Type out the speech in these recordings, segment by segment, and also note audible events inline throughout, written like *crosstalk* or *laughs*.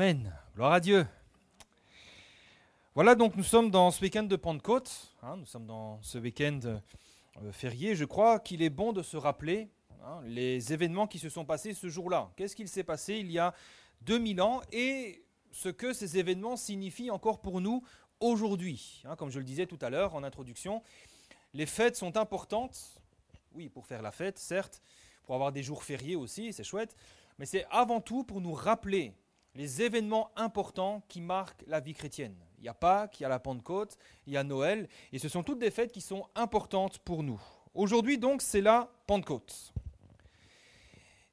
Amen. Gloire à Dieu. Voilà, donc nous sommes dans ce week-end de Pentecôte. Hein, nous sommes dans ce week-end euh, férié. Je crois qu'il est bon de se rappeler hein, les événements qui se sont passés ce jour-là. Qu'est-ce qu'il s'est passé il y a 2000 ans et ce que ces événements signifient encore pour nous aujourd'hui. Hein, comme je le disais tout à l'heure en introduction, les fêtes sont importantes. Oui, pour faire la fête, certes, pour avoir des jours fériés aussi, c'est chouette, mais c'est avant tout pour nous rappeler les événements importants qui marquent la vie chrétienne. Il y a Pâques, il y a la Pentecôte, il y a Noël, et ce sont toutes des fêtes qui sont importantes pour nous. Aujourd'hui donc, c'est la Pentecôte.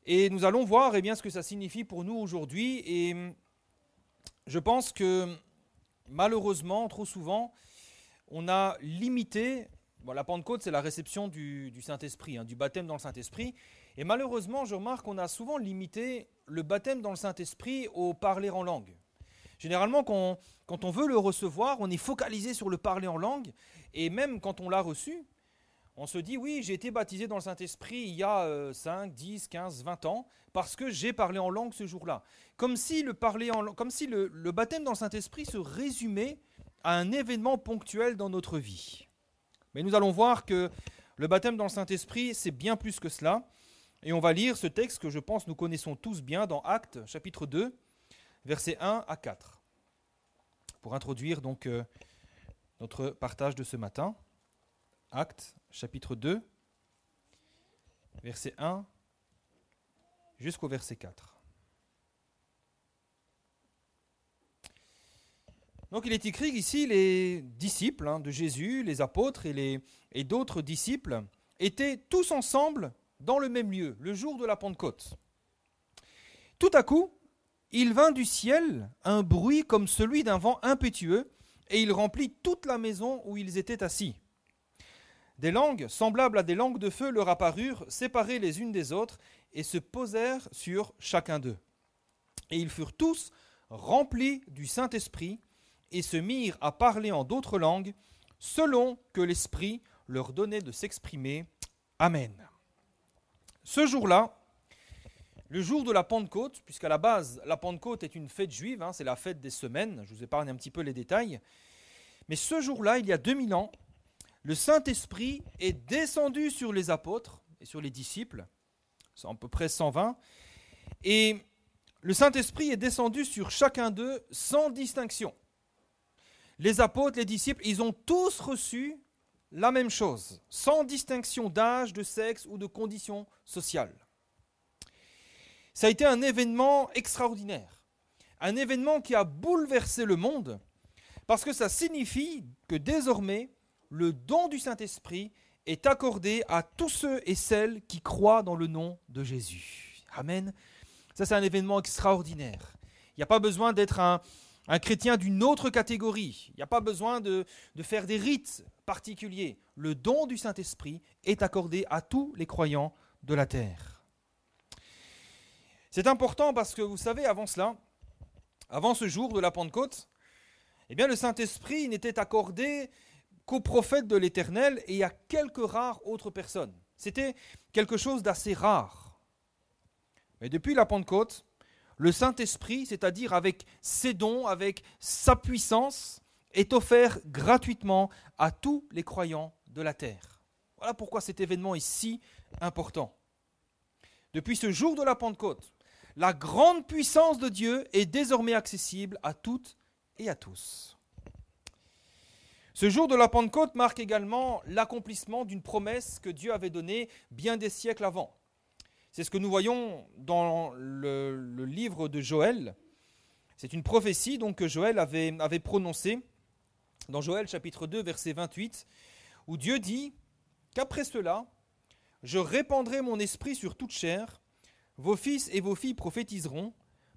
Et nous allons voir eh bien, ce que ça signifie pour nous aujourd'hui. Et hum, je pense que malheureusement, trop souvent, on a limité... la Pentecôte, c'est la réception du, Saint-Esprit, hein, du baptême dans le Saint-Esprit. Et malheureusement, je remarque qu'on a souvent limité le baptême dans le Saint-Esprit au parler en langue. Généralement, quand on, veut le recevoir, on est focalisé sur le parler en langue, et même quand on l'a reçu, on se dit, oui, j'ai été baptisé dans le Saint-Esprit il y a 5, 10, 15, 20 ans, parce que j'ai parlé en langue ce jour-là. Comme si, le, parler en, comme si le, le baptême dans le Saint-Esprit se résumait à un événement ponctuel dans notre vie. Mais nous allons voir que le baptême dans le Saint-Esprit, c'est bien plus que cela. Et on va lire ce texte que je pense nous connaissons tous bien dans Actes chapitre 2, versets 1 à 4, pour introduire donc euh, notre partage de ce matin. Actes chapitre 2, verset 1 jusqu'au verset 4. Donc il est écrit ici, les disciples hein, de Jésus, les apôtres et, les, et d'autres disciples étaient tous ensemble dans le même lieu, le jour de la Pentecôte. Tout à coup, il vint du ciel un bruit comme celui d'un vent impétueux, et il remplit toute la maison où ils étaient assis. Des langues, semblables à des langues de feu, leur apparurent, séparées les unes des autres, et se posèrent sur chacun d'eux. Et ils furent tous remplis du Saint-Esprit, et se mirent à parler en d'autres langues, selon que l'Esprit leur donnait de s'exprimer. Amen. Ce jour-là, le jour de la Pentecôte, puisqu'à la base, la Pentecôte est une fête juive, hein, c'est la fête des semaines, je vous épargne un petit peu les détails, mais ce jour-là, il y a 2000 ans, le Saint-Esprit est descendu sur les apôtres et sur les disciples, c'est à peu près 120, et le Saint-Esprit est descendu sur chacun d'eux sans distinction. Les apôtres, les disciples, ils ont tous reçu la même chose, sans distinction d'âge, de sexe ou de condition sociale. Ça a été un événement extraordinaire, un événement qui a bouleversé le monde, parce que ça signifie que désormais, le don du Saint-Esprit est accordé à tous ceux et celles qui croient dans le nom de Jésus. Amen. Ça, c'est un événement extraordinaire. Il n'y a pas besoin d'être un, un chrétien d'une autre catégorie. Il n'y a pas besoin de, faire des rites particuliers. Le don du Saint-Esprit est accordé à tous les croyants de la terre. C'est important parce que vous savez, avant cela, avant ce jour de la Pentecôte, eh bien, le Saint-Esprit n'était accordé qu'aux prophètes de l'Éternel et à quelques rares autres personnes. C'était quelque chose d'assez rare. Mais depuis la Pentecôte, le Saint-Esprit, c'est-à-dire avec ses dons, avec sa puissance, est offert gratuitement à tous les croyants de la terre. Voilà pourquoi cet événement est si important. Depuis ce jour de la Pentecôte, la grande puissance de Dieu est désormais accessible à toutes et à tous. Ce jour de la Pentecôte marque également l'accomplissement d'une promesse que Dieu avait donnée bien des siècles avant. C'est ce que nous voyons dans le, livre de Joël. C'est une prophétie donc, que Joël avait, avait prononcée dans Joël chapitre 2 verset 28, où Dieu dit qu'après cela, je répandrai mon esprit sur toute chair, vos fils et vos filles prophétiseront,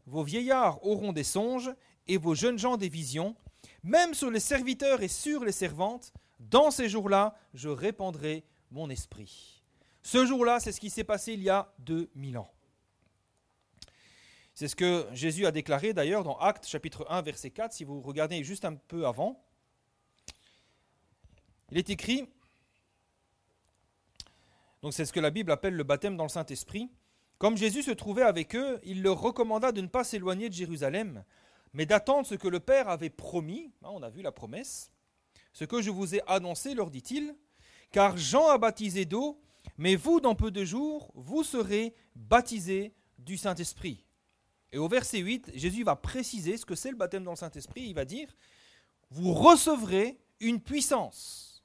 vos vieillards auront des songes, et vos jeunes gens des visions, même sur les serviteurs et sur les servantes, dans ces jours-là, je répandrai mon esprit. Ce jour-là, c'est ce qui s'est passé il y a 2000 ans. C'est ce que Jésus a déclaré d'ailleurs dans Actes chapitre 1 verset 4, si vous regardez juste un peu avant. Il est écrit, donc c'est ce que la Bible appelle le baptême dans le Saint-Esprit, comme Jésus se trouvait avec eux, il leur recommanda de ne pas s'éloigner de Jérusalem, mais d'attendre ce que le Père avait promis, hein, on a vu la promesse, ce que je vous ai annoncé, leur dit-il, car Jean a baptisé d'eau, mais vous, dans peu de jours, vous serez baptisés du Saint-Esprit. Et au verset 8, Jésus va préciser ce que c'est le baptême dans le Saint-Esprit. Il va dire, vous recevrez une puissance,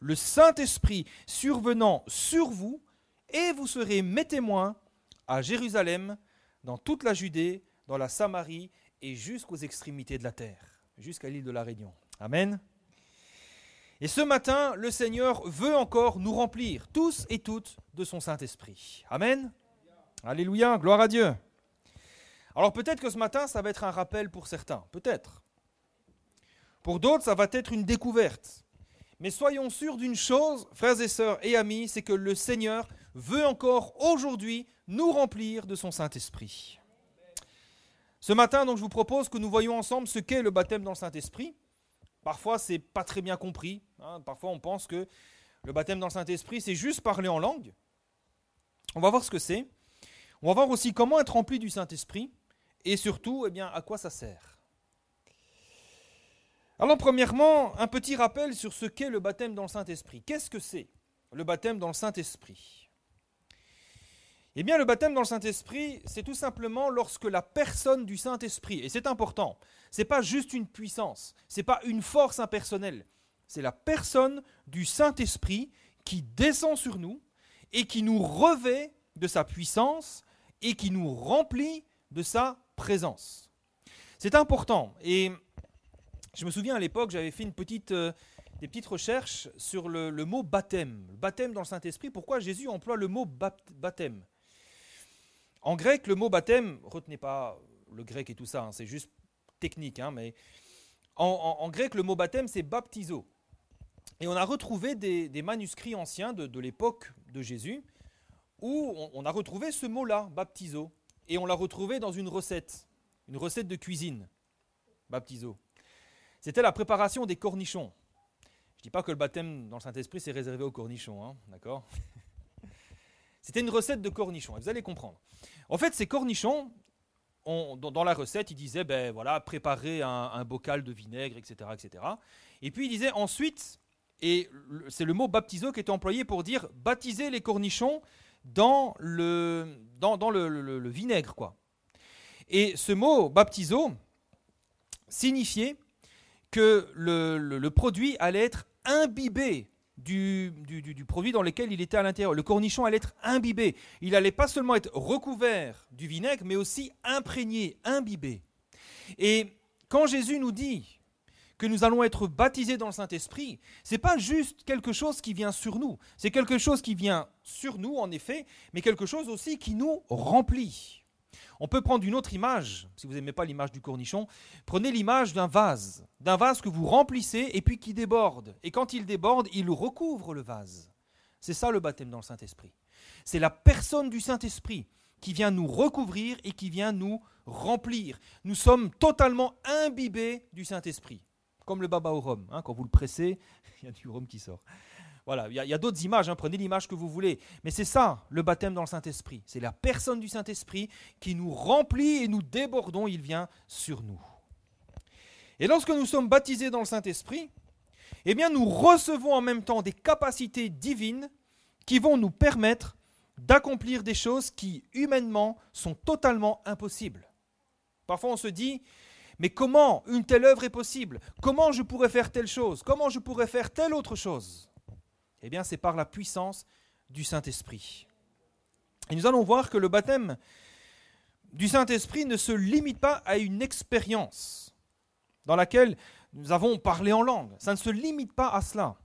le Saint-Esprit survenant sur vous, et vous serez mes témoins à Jérusalem, dans toute la Judée, dans la Samarie et jusqu'aux extrémités de la terre, jusqu'à l'île de la Réunion. Amen. Et ce matin, le Seigneur veut encore nous remplir, tous et toutes, de son Saint-Esprit. Amen. Alléluia, gloire à Dieu. Alors peut-être que ce matin, ça va être un rappel pour certains, peut-être. Pour d'autres, ça va être une découverte. Mais soyons sûrs d'une chose, frères et sœurs et amis, c'est que le Seigneur veut encore aujourd'hui nous remplir de son Saint-Esprit. Ce matin, donc, je vous propose que nous voyons ensemble ce qu'est le baptême dans le Saint-Esprit. Parfois, c'est pas très bien compris. Hein. Parfois, on pense que le baptême dans le Saint-Esprit, c'est juste parler en langue. On va voir ce que c'est. On va voir aussi comment être rempli du Saint-Esprit et surtout, eh bien, à quoi ça sert. Alors, premièrement, un petit rappel sur ce qu'est le baptême dans le Saint-Esprit. Qu'est-ce que c'est le baptême dans le Saint-Esprit eh bien, le baptême dans le Saint-Esprit, c'est tout simplement lorsque la personne du Saint-Esprit, et c'est important, c'est pas juste une puissance, c'est pas une force impersonnelle, c'est la personne du Saint-Esprit qui descend sur nous et qui nous revêt de sa puissance et qui nous remplit de sa présence. C'est important. Et je me souviens à l'époque, j'avais fait une petite, euh, des petites recherches sur le, le, mot baptême. Le baptême dans le Saint-Esprit, pourquoi Jésus emploie le mot baptême en grec, le mot baptême, retenez pas le grec et tout ça, hein, c'est juste technique, hein, mais en, grec, le mot baptême, c'est baptizo. Et on a retrouvé des, manuscrits anciens de, l'époque de Jésus où on, a retrouvé ce mot-là, baptizo. Et on l'a retrouvé dans une recette, une recette de cuisine, baptizo. C'était la préparation des cornichons. Je ne dis pas que le baptême dans le Saint-Esprit, c'est réservé aux cornichons, hein, d'accord c'était une recette de cornichons, vous allez comprendre. En fait, ces cornichons, dans, la recette, il disait, ben voilà, préparer un, bocal de vinaigre, etc., etc. Et puis il disait ensuite, et c'est le mot baptiso qui était employé pour dire baptiser les cornichons dans le, dans, le, vinaigre, quoi. Et ce mot baptiso signifiait que le produit allait être imbibé du, produit dans lequel il était à l'intérieur. Le cornichon allait être imbibé. Il allait pas seulement être recouvert du vinaigre, mais aussi imprégné, imbibé. Et quand Jésus nous dit que nous allons être baptisés dans le Saint-Esprit, c'est pas juste quelque chose qui vient sur nous, c'est quelque chose qui vient sur nous en effet, mais quelque chose aussi qui nous remplit. On peut prendre une autre image, si vous n'aimez pas l'image du cornichon, prenez l'image d'un vase, d'un vase que vous remplissez et puis qui déborde. Et quand il déborde, il recouvre le vase. C'est ça le baptême dans le Saint-Esprit. C'est la personne du Saint-Esprit qui vient nous recouvrir et qui vient nous remplir. Nous sommes totalement imbibés du Saint-Esprit, comme le baba au rhum. Hein, quand vous le pressez, *laughs* il y a du rhum qui sort. Voilà, il y a, d'autres images, hein, prenez l'image que vous voulez. Mais c'est ça, le baptême dans le Saint-Esprit. C'est la personne du Saint-Esprit qui nous remplit et nous débordons, il vient sur nous. Et lorsque nous sommes baptisés dans le Saint-Esprit, eh bien nous recevons en même temps des capacités divines qui vont nous permettre d'accomplir des choses qui, humainement, sont totalement impossibles. Parfois on se dit, mais comment une telle œuvre est possible Comment je pourrais faire telle chose Comment je pourrais faire telle autre chose eh bien, c'est par la puissance du Saint-Esprit. Et nous allons voir que le baptême du Saint-Esprit ne se limite pas à une expérience dans laquelle nous avons parlé en langue. Ça ne se limite pas à cela.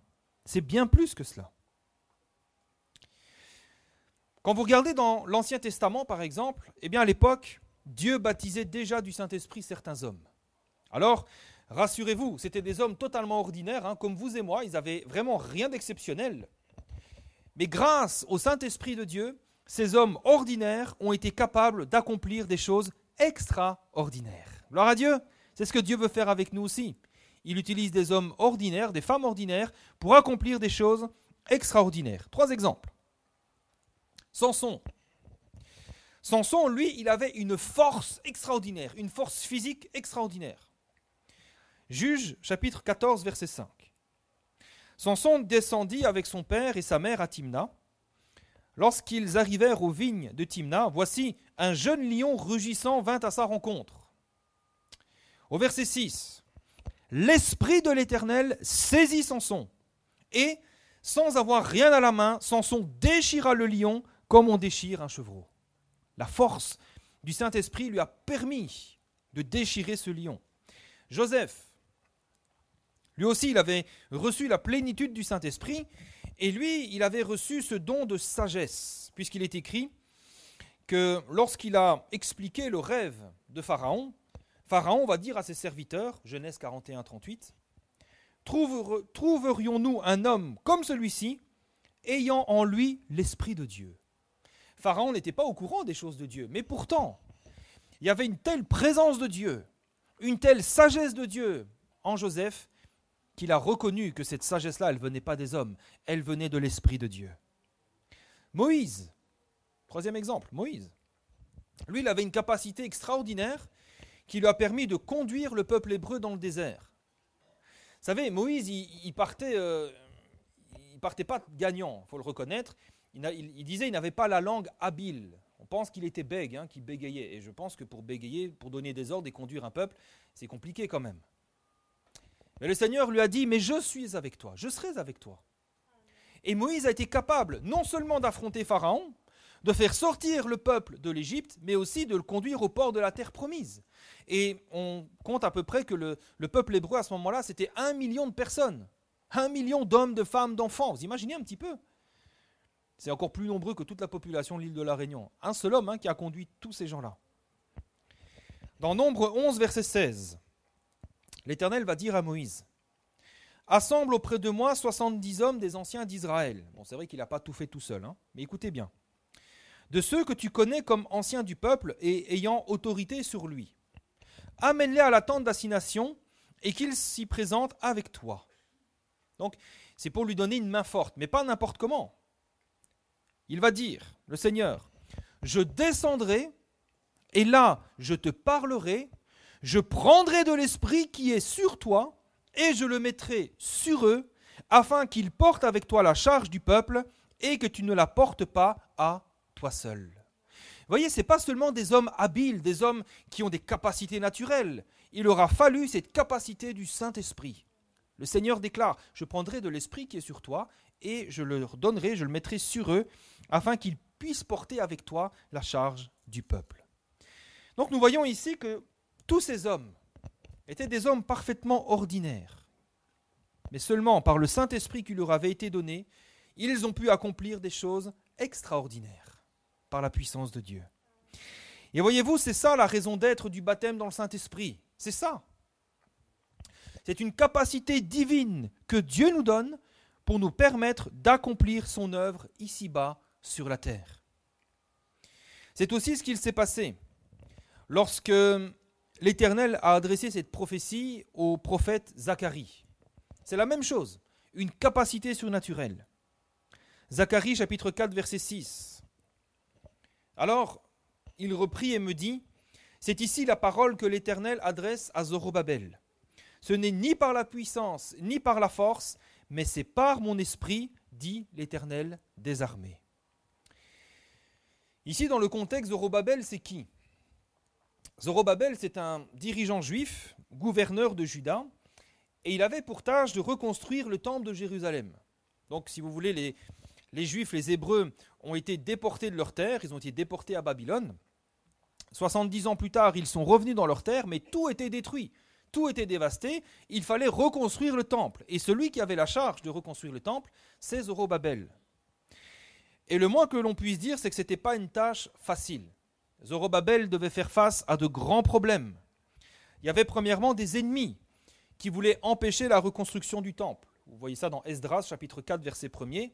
C'est bien plus que cela. Quand vous regardez dans l'Ancien Testament, par exemple, eh bien à l'époque, Dieu baptisait déjà du Saint-Esprit certains hommes. Alors, Rassurez-vous, c'était des hommes totalement ordinaires, hein. comme vous et moi, ils n'avaient vraiment rien d'exceptionnel. Mais grâce au Saint-Esprit de Dieu, ces hommes ordinaires ont été capables d'accomplir des choses extraordinaires. Gloire à Dieu, c'est ce que Dieu veut faire avec nous aussi. Il utilise des hommes ordinaires, des femmes ordinaires, pour accomplir des choses extraordinaires. Trois exemples. Samson. Samson, lui, il avait une force extraordinaire, une force physique extraordinaire. Juge chapitre 14 verset 5. Samson descendit avec son père et sa mère à Timna. Lorsqu'ils arrivèrent aux vignes de Timna, voici un jeune lion rugissant vint à sa rencontre. Au verset 6, l'esprit de l'Éternel saisit Samson et sans avoir rien à la main, Samson déchira le lion comme on déchire un chevreau. La force du Saint-Esprit lui a permis de déchirer ce lion. Joseph lui aussi, il avait reçu la plénitude du Saint-Esprit, et lui, il avait reçu ce don de sagesse, puisqu'il est écrit que lorsqu'il a expliqué le rêve de Pharaon, Pharaon va dire à ses serviteurs, Genèse 41, 38, Trouverions-nous un homme comme celui-ci, ayant en lui l'Esprit de Dieu Pharaon n'était pas au courant des choses de Dieu, mais pourtant, il y avait une telle présence de Dieu, une telle sagesse de Dieu en Joseph, qu'il a reconnu que cette sagesse-là, elle venait pas des hommes, elle venait de l'Esprit de Dieu. Moïse, troisième exemple, Moïse. Lui, il avait une capacité extraordinaire qui lui a permis de conduire le peuple hébreu dans le désert. Vous savez, Moïse, il, partait, euh, il partait pas gagnant, faut le reconnaître. Il, disait, il n'avait pas la langue habile. On pense qu'il était bègue, hein, qu'il bégayait. Et je pense que pour bégayer, pour donner des ordres et conduire un peuple, c'est compliqué quand même. Mais le Seigneur lui a dit, mais je suis avec toi, je serai avec toi. Et Moïse a été capable non seulement d'affronter Pharaon, de faire sortir le peuple de l'Égypte, mais aussi de le conduire au port de la terre promise. Et on compte à peu près que le, peuple hébreu à ce moment-là, c'était un million de personnes. Un million d'hommes, de femmes, d'enfants. Vous imaginez un petit peu C'est encore plus nombreux que toute la population de l'île de la Réunion. Un seul homme hein, qui a conduit tous ces gens-là. Dans Nombre 11, verset 16 l'Éternel va dire à Moïse, Assemble auprès de moi 70 hommes des anciens d'Israël. Bon, c'est vrai qu'il n'a pas tout fait tout seul, hein, mais écoutez bien. De ceux que tu connais comme anciens du peuple et ayant autorité sur lui. Amène-les à la tente d'assignation et qu'ils s'y présentent avec toi. Donc, c'est pour lui donner une main forte, mais pas n'importe comment. Il va dire, le Seigneur, je descendrai et là, je te parlerai je prendrai de l'Esprit qui est sur toi, et je le mettrai sur eux, afin qu'ils portent avec toi la charge du peuple, et que tu ne la portes pas à toi seul. Vous voyez, ce n'est pas seulement des hommes habiles, des hommes qui ont des capacités naturelles. Il aura fallu cette capacité du Saint-Esprit. Le Seigneur déclare, je prendrai de l'Esprit qui est sur toi, et je le donnerai, je le mettrai sur eux, afin qu'ils puissent porter avec toi la charge du peuple. Donc nous voyons ici que tous ces hommes étaient des hommes parfaitement ordinaires. Mais seulement par le Saint-Esprit qui leur avait été donné, ils ont pu accomplir des choses extraordinaires par la puissance de Dieu. Et voyez-vous, c'est ça la raison d'être du baptême dans le Saint-Esprit. C'est ça. C'est une capacité divine que Dieu nous donne pour nous permettre d'accomplir son œuvre ici-bas sur la terre. C'est aussi ce qu'il s'est passé lorsque l'Éternel a adressé cette prophétie au prophète Zacharie. C'est la même chose, une capacité surnaturelle. Zacharie chapitre 4 verset 6. Alors, il reprit et me dit, c'est ici la parole que l'Éternel adresse à Zorobabel. Ce n'est ni par la puissance, ni par la force, mais c'est par mon esprit, dit l'Éternel des armées. Ici, dans le contexte, Zorobabel, c'est qui Zorobabel, c'est un dirigeant juif, gouverneur de Juda, et il avait pour tâche de reconstruire le temple de Jérusalem. Donc, si vous voulez, les, Juifs, les Hébreux, ont été déportés de leur terre, ils ont été déportés à Babylone. 70 ans plus tard, ils sont revenus dans leur terre, mais tout était détruit, tout était dévasté, il fallait reconstruire le temple. Et celui qui avait la charge de reconstruire le temple, c'est Zorobabel. Et le moins que l'on puisse dire, c'est que ce n'était pas une tâche facile. Zorobabel devait faire face à de grands problèmes. Il y avait premièrement des ennemis qui voulaient empêcher la reconstruction du temple. Vous voyez ça dans Esdras chapitre 4 verset 1er.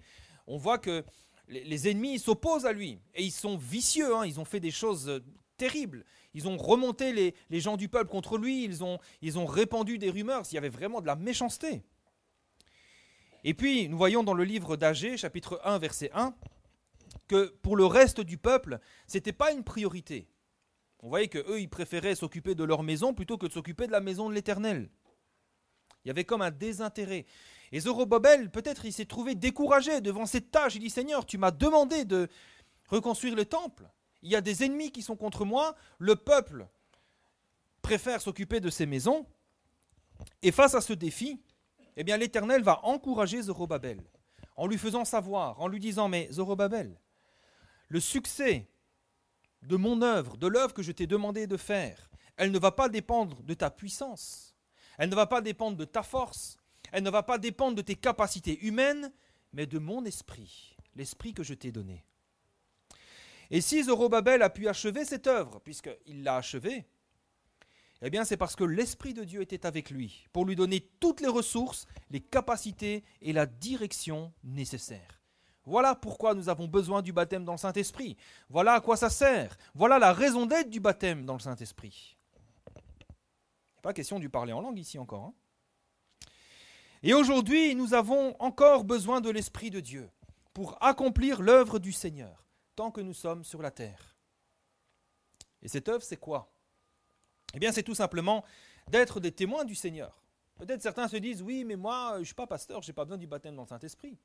On voit que les ennemis s'opposent à lui et ils sont vicieux, hein. ils ont fait des choses euh, terribles. Ils ont remonté les, gens du peuple contre lui, ils ont, répandu des rumeurs, Il y avait vraiment de la méchanceté. Et puis, nous voyons dans le livre d'Agé, chapitre 1, verset 1, que pour le reste du peuple, c'était pas une priorité. On voyait qu'eux, ils préféraient s'occuper de leur maison plutôt que de s'occuper de la maison de l'Éternel. Il y avait comme un désintérêt. Et Zorobabel, peut-être, il s'est trouvé découragé devant cette tâche. Il dit Seigneur, tu m'as demandé de reconstruire le temple. Il y a des ennemis qui sont contre moi. Le peuple préfère s'occuper de ses maisons. Et face à ce défi, eh bien, l'Éternel va encourager Zorobabel en lui faisant savoir, en lui disant Mais Zorobabel, le succès de mon œuvre, de l'œuvre que je t'ai demandé de faire, elle ne va pas dépendre de ta puissance, elle ne va pas dépendre de ta force, elle ne va pas dépendre de tes capacités humaines, mais de mon esprit, l'esprit que je t'ai donné. Et si Zorobabel a pu achever cette œuvre, puisqu'il l'a achevée, eh bien c'est parce que l'Esprit de Dieu était avec lui, pour lui donner toutes les ressources, les capacités et la direction nécessaires. Voilà pourquoi nous avons besoin du baptême dans le Saint-Esprit. Voilà à quoi ça sert. Voilà la raison d'être du baptême dans le Saint-Esprit. Il n'est pas question du parler en langue ici encore. Hein. Et aujourd'hui, nous avons encore besoin de l'Esprit de Dieu pour accomplir l'œuvre du Seigneur tant que nous sommes sur la terre. Et cette œuvre, c'est quoi Eh bien, c'est tout simplement d'être des témoins du Seigneur. Peut-être certains se disent, oui, mais moi, je ne suis pas pasteur, je n'ai pas besoin du baptême dans le Saint-Esprit.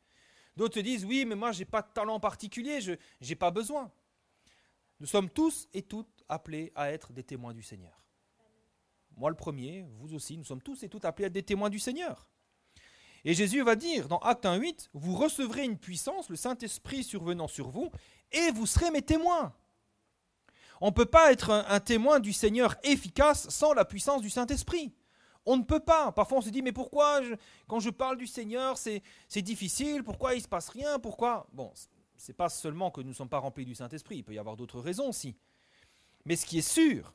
D'autres se disent, oui, mais moi, je n'ai pas de talent particulier, je n'ai pas besoin. Nous sommes tous et toutes appelés à être des témoins du Seigneur. Moi le premier, vous aussi, nous sommes tous et toutes appelés à être des témoins du Seigneur. Et Jésus va dire dans Acte 1.8, vous recevrez une puissance, le Saint-Esprit survenant sur vous, et vous serez mes témoins. On ne peut pas être un témoin du Seigneur efficace sans la puissance du Saint-Esprit. On ne peut pas. Parfois, on se dit, mais pourquoi, quand je parle du Seigneur, c'est difficile Pourquoi il ne se passe rien Pourquoi Bon, c'est pas seulement que nous ne sommes pas remplis du Saint-Esprit. Il peut y avoir d'autres raisons aussi. Mais ce qui est sûr,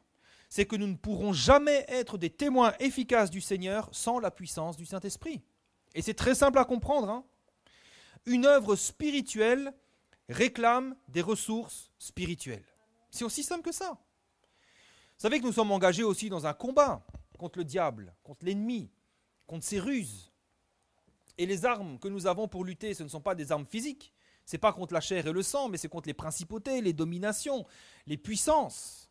c'est que nous ne pourrons jamais être des témoins efficaces du Seigneur sans la puissance du Saint-Esprit. Et c'est très simple à comprendre. Hein. Une œuvre spirituelle réclame des ressources spirituelles. C'est aussi simple que ça. Vous savez que nous sommes engagés aussi dans un combat contre le diable, contre l'ennemi, contre ses ruses. Et les armes que nous avons pour lutter, ce ne sont pas des armes physiques, Ce n'est pas contre la chair et le sang, mais c'est contre les principautés, les dominations, les puissances.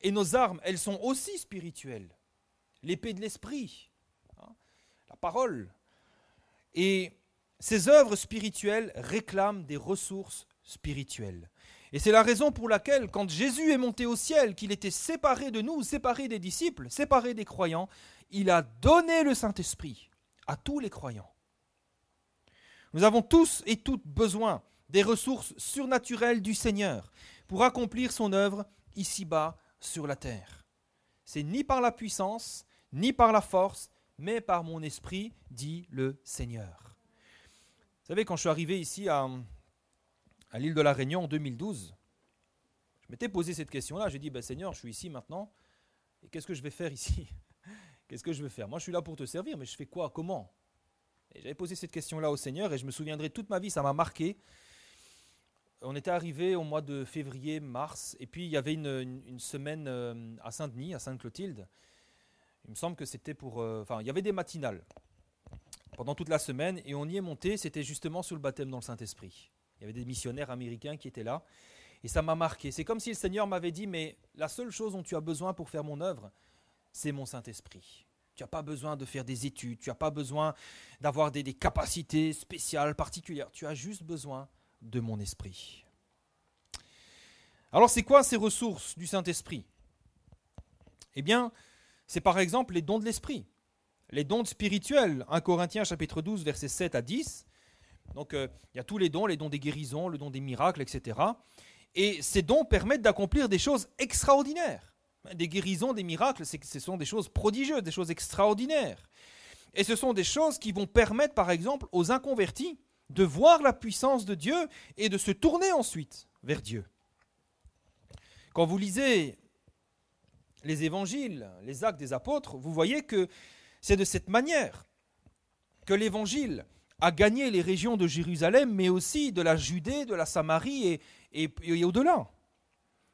Et nos armes, elles sont aussi spirituelles. L'épée de l'esprit, hein, la parole. Et ces œuvres spirituelles réclament des ressources spirituelles. Et c'est la raison pour laquelle, quand Jésus est monté au ciel, qu'il était séparé de nous, séparé des disciples, séparé des croyants, il a donné le Saint-Esprit à tous les croyants. Nous avons tous et toutes besoin des ressources surnaturelles du Seigneur pour accomplir son œuvre ici-bas sur la terre. C'est ni par la puissance, ni par la force, mais par mon esprit, dit le Seigneur. Vous savez, quand je suis arrivé ici à, à l'île de la Réunion en 2012, je m'étais posé cette question-là. J'ai dit, ben, Seigneur, je suis ici maintenant, et qu'est-ce que je vais faire ici *laughs* Qu'est-ce que je vais faire Moi, je suis là pour te servir, mais je fais quoi Comment Et j'avais posé cette question-là au Seigneur, et je me souviendrai toute ma vie, ça m'a marqué. On était arrivé au mois de février, mars, et puis il y avait une, semaine euh, à Saint-Denis, à Sainte-Clotilde. Il me semble que c'était pour. Euh, enfin, il y avait des matinales pendant toute la semaine, et on y est monté, c'était justement sous le baptême dans le Saint-Esprit. Il y avait des missionnaires américains qui étaient là. Et ça m'a marqué. C'est comme si le Seigneur m'avait dit, mais la seule chose dont tu as besoin pour faire mon œuvre, c'est mon Saint-Esprit. Tu n'as pas besoin de faire des études, tu n'as pas besoin d'avoir des, capacités spéciales, particulières. Tu as juste besoin de mon esprit. Alors c'est quoi ces ressources du Saint-Esprit Eh bien, c'est par exemple les dons de l'esprit, les dons spirituels. 1 Corinthiens chapitre 12 versets 7 à 10. Donc euh, il y a tous les dons, les dons des guérisons, le don des miracles, etc. Et ces dons permettent d'accomplir des choses extraordinaires. Des guérisons, des miracles, ce sont des choses prodigieuses, des choses extraordinaires. Et ce sont des choses qui vont permettre, par exemple, aux inconvertis de voir la puissance de Dieu et de se tourner ensuite vers Dieu. Quand vous lisez les évangiles, les actes des apôtres, vous voyez que c'est de cette manière que l'évangile à gagner les régions de Jérusalem, mais aussi de la Judée, de la Samarie et, au-delà.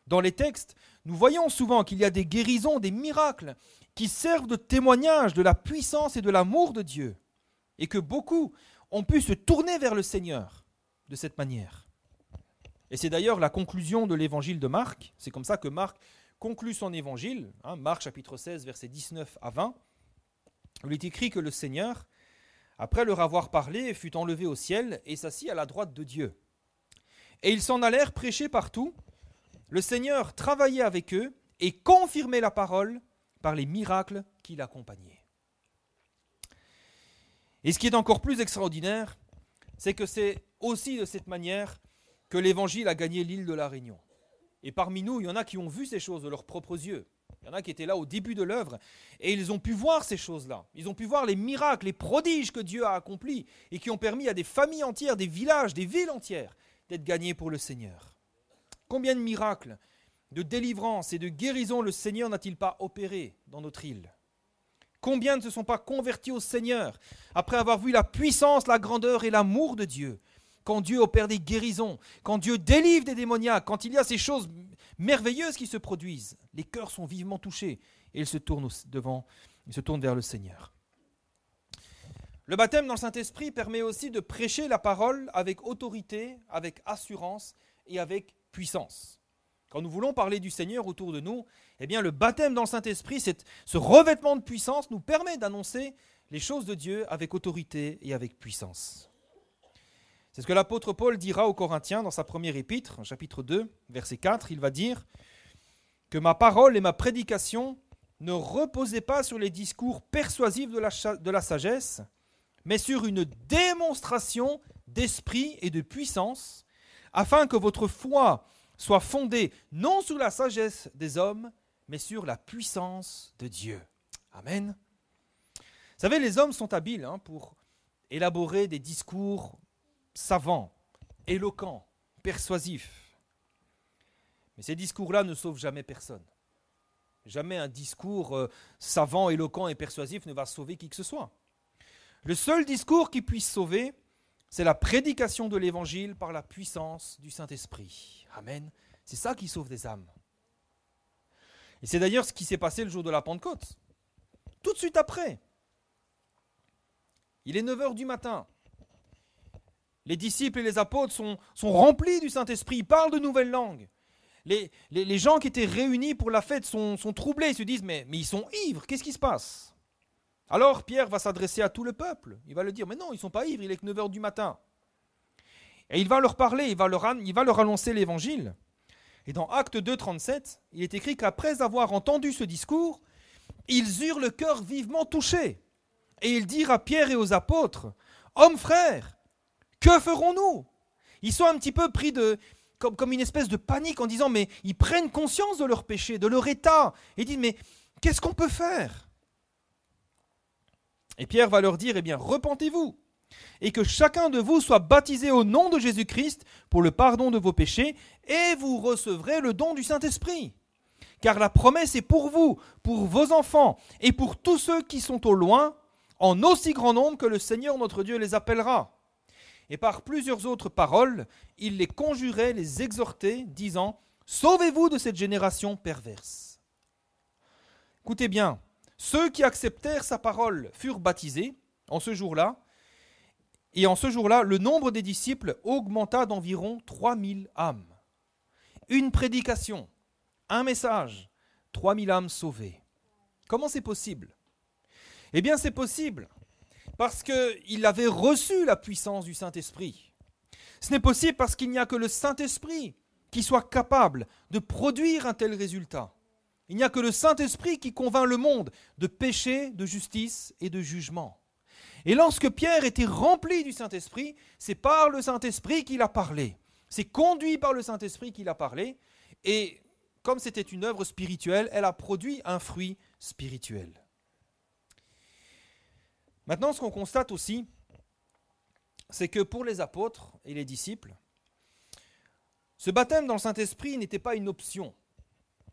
Dans les textes, nous voyons souvent qu'il y a des guérisons, des miracles qui servent de témoignage de la puissance et de l'amour de Dieu, et que beaucoup ont pu se tourner vers le Seigneur de cette manière. Et c'est d'ailleurs la conclusion de l'évangile de Marc. C'est comme ça que Marc conclut son évangile, hein, Marc chapitre 16, verset 19 à 20, où il est écrit que le Seigneur après leur avoir parlé, fut enlevé au ciel et s'assit à la droite de Dieu. Et ils s'en allèrent prêcher partout. Le Seigneur travaillait avec eux et confirmait la parole par les miracles qui l'accompagnaient. Et ce qui est encore plus extraordinaire, c'est que c'est aussi de cette manière que l'Évangile a gagné l'île de la Réunion. Et parmi nous, il y en a qui ont vu ces choses de leurs propres yeux. Il y en a qui étaient là au début de l'œuvre et ils ont pu voir ces choses-là. Ils ont pu voir les miracles, les prodiges que Dieu a accomplis et qui ont permis à des familles entières, des villages, des villes entières d'être gagnées pour le Seigneur. Combien de miracles, de délivrance et de guérison le Seigneur n'a-t-il pas opéré dans notre île Combien ne se sont pas convertis au Seigneur après avoir vu la puissance, la grandeur et l'amour de Dieu quand Dieu opère des guérisons, quand Dieu délivre des démoniaques, quand il y a ces choses merveilleuses qui se produisent. Les cœurs sont vivement touchés et ils se tournent devant, ils se tournent vers le Seigneur. Le baptême dans le Saint-Esprit permet aussi de prêcher la parole avec autorité, avec assurance et avec puissance. Quand nous voulons parler du Seigneur autour de nous, eh bien le baptême dans le Saint-Esprit, ce revêtement de puissance nous permet d'annoncer les choses de Dieu avec autorité et avec puissance. C'est ce que l'apôtre Paul dira aux Corinthiens dans sa première épître, chapitre 2, verset 4. Il va dire que ma parole et ma prédication ne reposaient pas sur les discours persuasifs de la, sagesse, mais sur une démonstration d'esprit et de puissance, afin que votre foi soit fondée non sur la sagesse des hommes, mais sur la puissance de Dieu. Amen. Vous savez, les hommes sont habiles hein, pour élaborer des discours savant, éloquent, persuasif. Mais ces discours-là ne sauvent jamais personne. Jamais un discours euh, savant, éloquent et persuasif ne va sauver qui que ce soit. Le seul discours qui puisse sauver, c'est la prédication de l'Évangile par la puissance du Saint-Esprit. Amen. C'est ça qui sauve des âmes. Et c'est d'ailleurs ce qui s'est passé le jour de la Pentecôte. Tout de suite après, il est 9h du matin. Les disciples et les apôtres sont, remplis du Saint-Esprit, ils parlent de nouvelles langues. Les, gens qui étaient réunis pour la fête sont, troublés, ils se disent, mais, mais ils sont ivres, qu'est-ce qui se passe Alors Pierre va s'adresser à tout le peuple, il va le dire, mais non, ils ne sont pas ivres, il est que 9 heures du matin. Et il va leur parler, il va leur, il va leur annoncer l'évangile. Et dans Acte 2, 37, il est écrit qu'après avoir entendu ce discours, ils eurent le cœur vivement touché. Et ils dirent à Pierre et aux apôtres, Hommes frères, que ferons-nous Ils sont un petit peu pris de, comme, comme, une espèce de panique en disant, mais ils prennent conscience de leur péché, de leur état, et disent, mais qu'est-ce qu'on peut faire Et Pierre va leur dire, eh bien, repentez-vous, et que chacun de vous soit baptisé au nom de Jésus-Christ pour le pardon de vos péchés, et vous recevrez le don du Saint-Esprit. Car la promesse est pour vous, pour vos enfants, et pour tous ceux qui sont au loin, en aussi grand nombre que le Seigneur notre Dieu les appellera et par plusieurs autres paroles, il les conjurait, les exhortait, disant Sauvez-vous de cette génération perverse. Écoutez bien, ceux qui acceptèrent sa parole furent baptisés en ce jour-là, et en ce jour-là, le nombre des disciples augmenta d'environ 3000 âmes. Une prédication, un message, 3000 âmes sauvées. Comment c'est possible Eh bien, c'est possible parce qu'il avait reçu la puissance du Saint-Esprit. Ce n'est possible parce qu'il n'y a que le Saint-Esprit qui soit capable de produire un tel résultat. Il n'y a que le Saint-Esprit qui convainc le monde de péché, de justice et de jugement. Et lorsque Pierre était rempli du Saint-Esprit, c'est par le Saint-Esprit qu'il a parlé. C'est conduit par le Saint-Esprit qu'il a parlé. Et comme c'était une œuvre spirituelle, elle a produit un fruit spirituel. Maintenant, ce qu'on constate aussi, c'est que pour les apôtres et les disciples, ce baptême dans le Saint-Esprit n'était pas une option.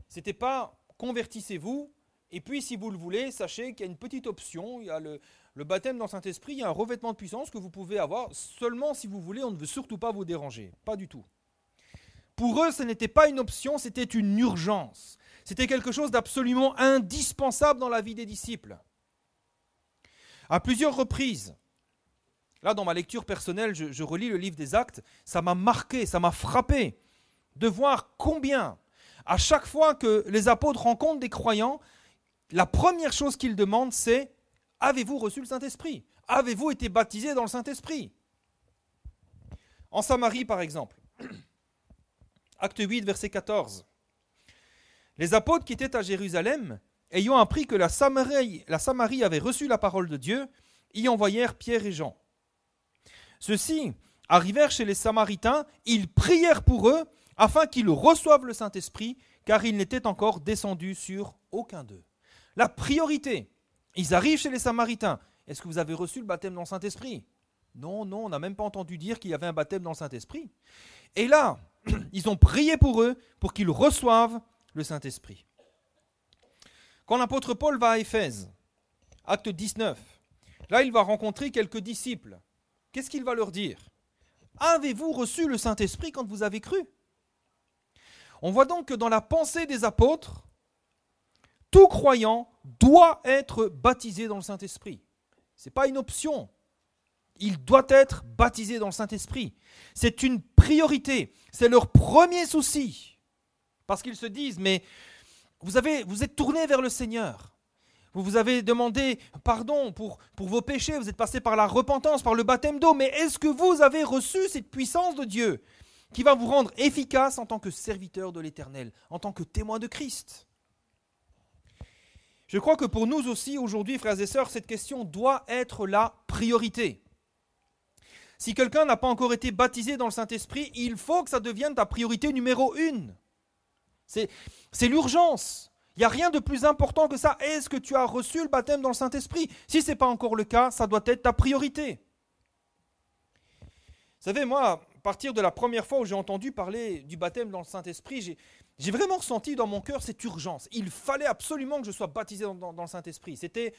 C'était pas convertissez-vous et puis si vous le voulez, sachez qu'il y a une petite option, il y a le, le baptême dans le Saint-Esprit, il y a un revêtement de puissance que vous pouvez avoir seulement si vous voulez, on ne veut surtout pas vous déranger, pas du tout. Pour eux, ce n'était pas une option, c'était une urgence. C'était quelque chose d'absolument indispensable dans la vie des disciples à plusieurs reprises. Là, dans ma lecture personnelle, je, relis le livre des actes, ça m'a marqué, ça m'a frappé de voir combien, à chaque fois que les apôtres rencontrent des croyants, la première chose qu'ils demandent, c'est Avez-vous reçu le Saint-Esprit Avez-vous été baptisé dans le Saint-Esprit En Samarie, par exemple, *clears throat* acte 8, verset 14. Les apôtres qui étaient à Jérusalem ayant appris que la Samarie, la Samarie avait reçu la parole de Dieu, y envoyèrent Pierre et Jean. Ceux-ci arrivèrent chez les Samaritains, ils prièrent pour eux, afin qu'ils reçoivent le Saint-Esprit, car il n'était encore descendu sur aucun d'eux. La priorité, ils arrivent chez les Samaritains. Est-ce que vous avez reçu le baptême dans le Saint-Esprit Non, non, on n'a même pas entendu dire qu'il y avait un baptême dans le Saint-Esprit. Et là, *clears throat* ils ont prié pour eux, pour qu'ils reçoivent le Saint-Esprit. Quand l'apôtre Paul va à Éphèse, acte 19, là il va rencontrer quelques disciples. Qu'est-ce qu'il va leur dire Avez-vous reçu le Saint-Esprit quand vous avez cru On voit donc que dans la pensée des apôtres, tout croyant doit être baptisé dans le Saint-Esprit. Ce n'est pas une option. Il doit être baptisé dans le Saint-Esprit. C'est une priorité. C'est leur premier souci. Parce qu'ils se disent, mais vous, avez, vous êtes tourné vers le Seigneur. Vous vous avez demandé pardon pour, pour vos péchés, vous êtes passé par la repentance, par le baptême d'eau, mais est-ce que vous avez reçu cette puissance de Dieu qui va vous rendre efficace en tant que serviteur de l'Éternel, en tant que témoin de Christ Je crois que pour nous aussi, aujourd'hui, frères et sœurs, cette question doit être la priorité. Si quelqu'un n'a pas encore été baptisé dans le Saint-Esprit, il faut que ça devienne ta priorité numéro une. C'est l'urgence. Il n'y a rien de plus important que ça. Est-ce que tu as reçu le baptême dans le Saint-Esprit Si ce n'est pas encore le cas, ça doit être ta priorité. Vous savez, moi, à partir de la première fois où j'ai entendu parler du baptême dans le Saint-Esprit, j'ai vraiment ressenti dans mon cœur cette urgence. Il fallait absolument que je sois baptisé dans, le Saint-Esprit. C'était,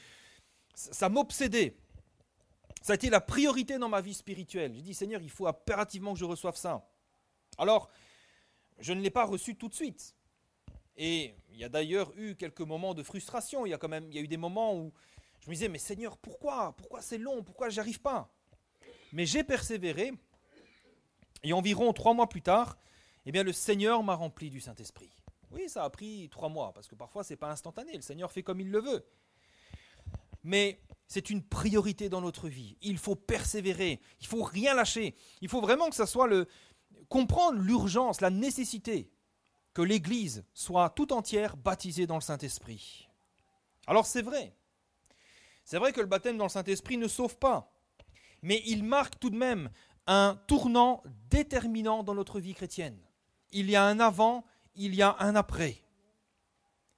Ça m'obsédait. Ça a été la priorité dans ma vie spirituelle. J'ai dit, Seigneur, il faut impérativement que je reçoive ça. Alors, je ne l'ai pas reçu tout de suite. Et il y a d'ailleurs eu quelques moments de frustration. Il y a quand même, il y a eu des moments où je me disais, mais Seigneur, pourquoi Pourquoi c'est long Pourquoi j'arrive pas Mais j'ai persévéré. Et environ trois mois plus tard, eh bien, le Seigneur m'a rempli du Saint-Esprit. Oui, ça a pris trois mois, parce que parfois, ce n'est pas instantané. Le Seigneur fait comme il le veut. Mais c'est une priorité dans notre vie. Il faut persévérer. Il faut rien lâcher. Il faut vraiment que ça soit le comprendre l'urgence, la nécessité que l'Église soit tout entière baptisée dans le Saint-Esprit. Alors c'est vrai, c'est vrai que le baptême dans le Saint-Esprit ne sauve pas, mais il marque tout de même un tournant déterminant dans notre vie chrétienne. Il y a un avant, il y a un après.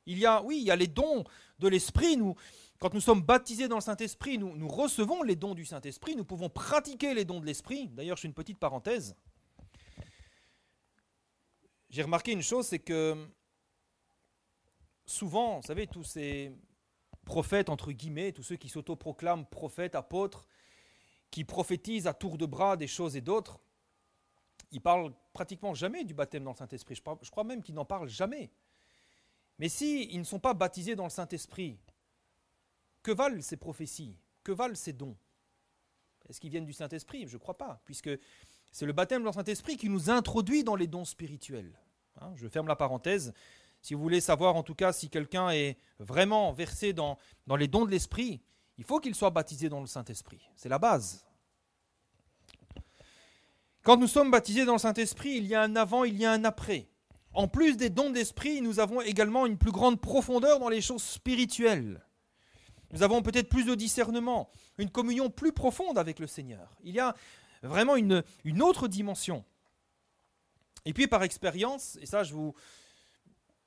Il y a, oui, il y a les dons de l'Esprit. Nous, quand nous sommes baptisés dans le Saint-Esprit, nous, nous recevons les dons du Saint-Esprit, nous pouvons pratiquer les dons de l'Esprit. D'ailleurs, je fais une petite parenthèse j'ai remarqué une chose, c'est que souvent, vous savez, tous ces prophètes, entre guillemets, tous ceux qui s'autoproclament prophètes, apôtres, qui prophétisent à tour de bras des choses et d'autres, ils parlent pratiquement jamais du baptême dans le Saint-Esprit. Je, crois même qu'ils n'en parlent jamais. Mais si ils ne sont pas baptisés dans le Saint-Esprit, que valent ces prophéties Que valent ces dons Est-ce qu'ils viennent du Saint-Esprit Je ne crois pas, puisque c'est le baptême dans le Saint-Esprit qui nous introduit dans les dons spirituels. Hein, je ferme la parenthèse. Si vous voulez savoir en tout cas si quelqu'un est vraiment versé dans, dans les dons de l'Esprit, il faut qu'il soit baptisé dans le Saint-Esprit. C'est la base. Quand nous sommes baptisés dans le Saint-Esprit, il y a un avant, il y a un après. En plus des dons d'esprit, nous avons également une plus grande profondeur dans les choses spirituelles. Nous avons peut-être plus de discernement, une communion plus profonde avec le Seigneur. Il y a vraiment une, une autre dimension. Et puis par expérience, et ça je vous...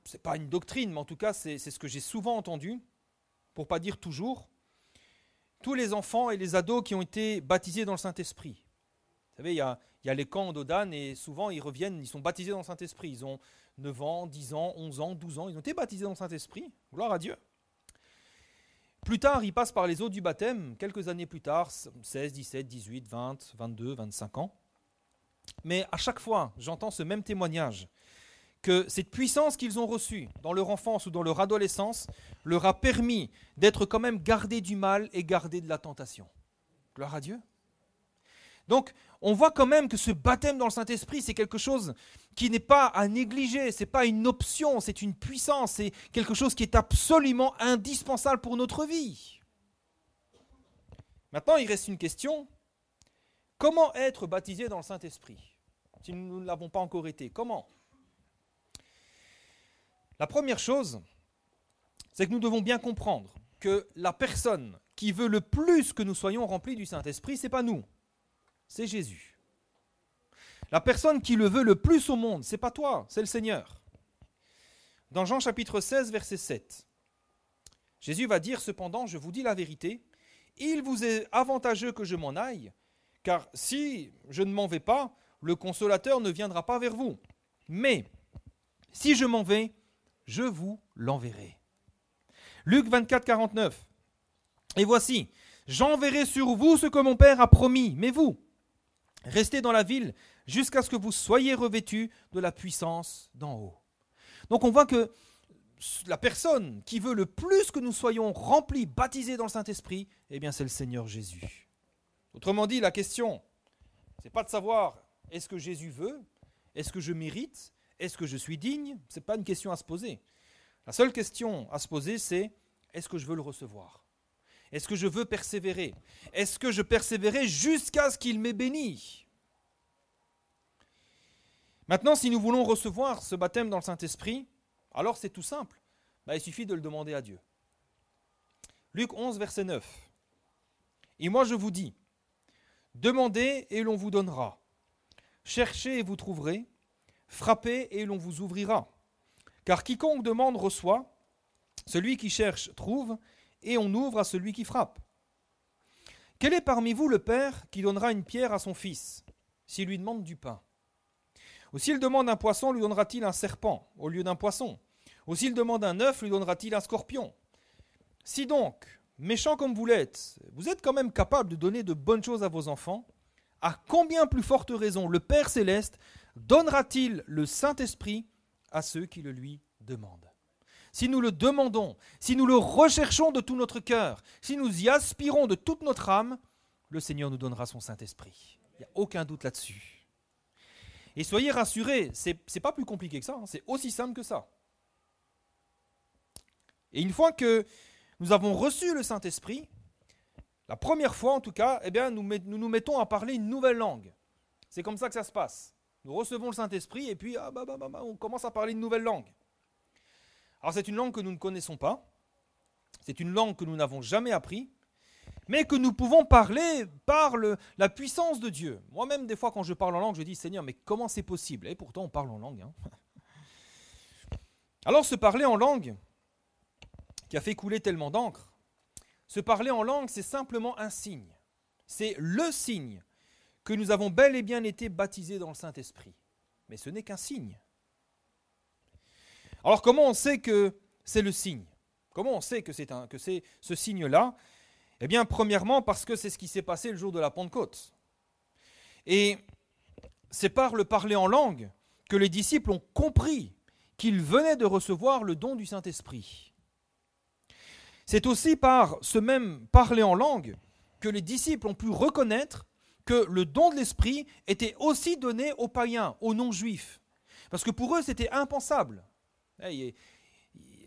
C'est pas une doctrine, mais en tout cas c'est ce que j'ai souvent entendu, pour pas dire toujours, tous les enfants et les ados qui ont été baptisés dans le Saint-Esprit. Vous savez, il y a, les camps d'Odan et souvent ils reviennent, ils sont baptisés dans le Saint-Esprit. Ils ont 9 ans, 10 ans, 11 ans, 12 ans, ils ont été baptisés dans le Saint-Esprit. Gloire à Dieu. Plus tard, ils passent par les eaux du baptême, quelques années plus tard, 16, 17, 18, 20, 22, 25 ans. Mais à chaque fois, j'entends ce même témoignage que cette puissance qu'ils ont reçue dans leur enfance ou dans leur adolescence leur a permis d'être quand même gardés du mal et gardés de la tentation. Gloire à Dieu. Donc, on voit quand même que ce baptême dans le Saint-Esprit, c'est quelque chose qui n'est pas à négliger, c'est pas une option, c'est une puissance, c'est quelque chose qui est absolument indispensable pour notre vie. Maintenant, il reste une question Comment être baptisé dans le Saint-Esprit si nous ne l'avons pas encore été Comment La première chose, c'est que nous devons bien comprendre que la personne qui veut le plus que nous soyons remplis du Saint-Esprit, c'est pas nous, c'est Jésus. La personne qui le veut le plus au monde, c'est pas toi, c'est le Seigneur. Dans Jean chapitre 16 verset 7. Jésus va dire cependant, je vous dis la vérité, il vous est avantageux que je m'en aille, car si je ne m'en vais pas, le consolateur ne viendra pas vers vous. Mais si je m'en vais, je vous l'enverrai. Luc 24, 49. Et voici, j'enverrai sur vous ce que mon Père a promis, mais vous, restez dans la ville jusqu'à ce que vous soyez revêtus de la puissance d'en haut. Donc on voit que la personne qui veut le plus que nous soyons remplis, baptisés dans le Saint-Esprit, eh bien c'est le Seigneur Jésus. Autrement dit, la question, ce n'est pas de savoir est-ce que Jésus veut, est-ce que je mérite, est-ce que je suis digne, ce n'est pas une question à se poser. La seule question à se poser, c'est est-ce que je veux le recevoir Est-ce que je veux persévérer Est-ce que je persévérerai jusqu'à ce qu'il m'ait béni Maintenant, si nous voulons recevoir ce baptême dans le Saint-Esprit, alors c'est tout simple. Bah, il suffit de le demander à Dieu. Luc 11, verset 9. Et moi je vous dis, Demandez et l'on vous donnera. Cherchez et vous trouverez. Frappez et l'on vous ouvrira. Car quiconque demande reçoit, celui qui cherche trouve, et on ouvre à celui qui frappe. Quel est parmi vous le père qui donnera une pierre à son fils s'il lui demande du pain Ou s'il demande un poisson, lui donnera-t-il un serpent au lieu d'un poisson Ou s'il demande un œuf, lui donnera-t-il un scorpion Si donc méchant comme vous l'êtes, vous êtes quand même capable de donner de bonnes choses à vos enfants, à combien plus forte raison le Père céleste donnera-t-il le Saint-Esprit à ceux qui le lui demandent Si nous le demandons, si nous le recherchons de tout notre cœur, si nous y aspirons de toute notre âme, le Seigneur nous donnera son Saint-Esprit. Il n'y a aucun doute là-dessus. Et soyez rassurés, c'est n'est pas plus compliqué que ça, hein. c'est aussi simple que ça. Et une fois que nous avons reçu le Saint-Esprit, la première fois en tout cas, eh bien, nous, nous, mettons à parler une nouvelle langue. C'est comme ça que ça se passe. Nous recevons le Saint-Esprit et puis ah, bah, bah, bah, on commence à parler une nouvelle langue. Alors c'est une langue que nous ne connaissons pas, c'est une langue que nous n'avons jamais appris, mais que nous pouvons parler par la puissance de Dieu. Moi-même, des fois, quand je parle en langue, je dis Seigneur, mais comment c'est possible Et pourtant, on parle en langue. Hein. *laughs* Alors se parler en langue, qui a fait couler tellement d'encre. Se parler en langue, c'est simplement un signe. C'est le signe que nous avons bel et bien été baptisés dans le Saint-Esprit. Mais ce n'est qu'un signe. Alors comment on sait que c'est le signe Comment on sait que c'est, que c'est ce signe-là Eh bien, premièrement, parce que c'est ce qui s'est passé le jour de la Pentecôte. Et c'est par le parler en langue que les disciples ont compris qu'ils venaient de recevoir le don du Saint-Esprit. C'est aussi par ce même parler en langue que les disciples ont pu reconnaître que le don de l'esprit était aussi donné aux païens, aux non-juifs. Parce que pour eux, c'était impensable. le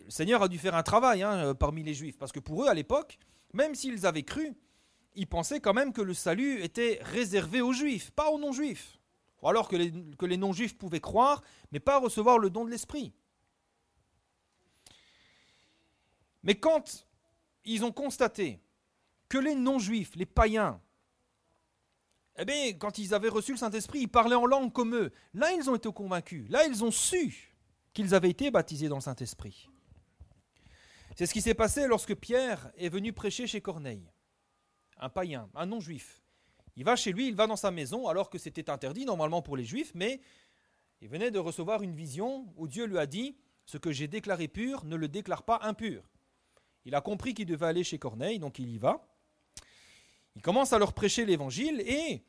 Seigneur a dû faire un travail hein, euh, parmi les juifs, parce que pour eux, à l'époque, même s'ils avaient cru, ils pensaient quand même que le salut était réservé aux juifs, pas aux non-juifs. Ou alors que les, que les non-juifs pouvaient croire, mais pas recevoir le don de l'esprit. Mais quand ils ont constaté que les non-juifs, les païens, eh quand ils avaient reçu le Saint-Esprit, ils parlaient en langue comme eux. Là, ils ont été convaincus. Là, ils ont su qu'ils avaient été baptisés dans le Saint-Esprit. C'est ce qui s'est passé lorsque Pierre est venu prêcher chez Corneille, un païen, un non-juif. Il va chez lui, il va dans sa maison, alors que c'était interdit normalement pour les juifs, mais il venait de recevoir une vision où Dieu lui a dit, ce que j'ai déclaré pur, ne le déclare pas impur. Il a compris qu'il devait aller chez Corneille, donc il y va. Il commence à leur prêcher l'évangile et,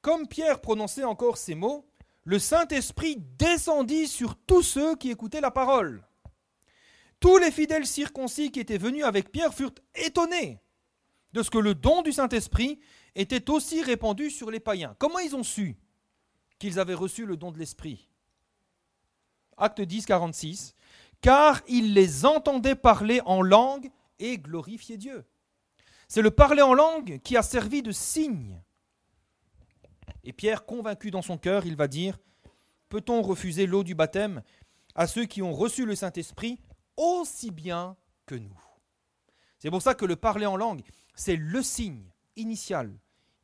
comme Pierre prononçait encore ces mots, le Saint-Esprit descendit sur tous ceux qui écoutaient la parole. Tous les fidèles circoncis qui étaient venus avec Pierre furent étonnés de ce que le don du Saint-Esprit était aussi répandu sur les païens. Comment ils ont su qu'ils avaient reçu le don de l'Esprit Acte 10, 46 car il les entendait parler en langue et glorifier Dieu. C'est le parler en langue qui a servi de signe. Et Pierre, convaincu dans son cœur, il va dire, peut-on refuser l'eau du baptême à ceux qui ont reçu le Saint-Esprit aussi bien que nous C'est pour ça que le parler en langue, c'est le signe initial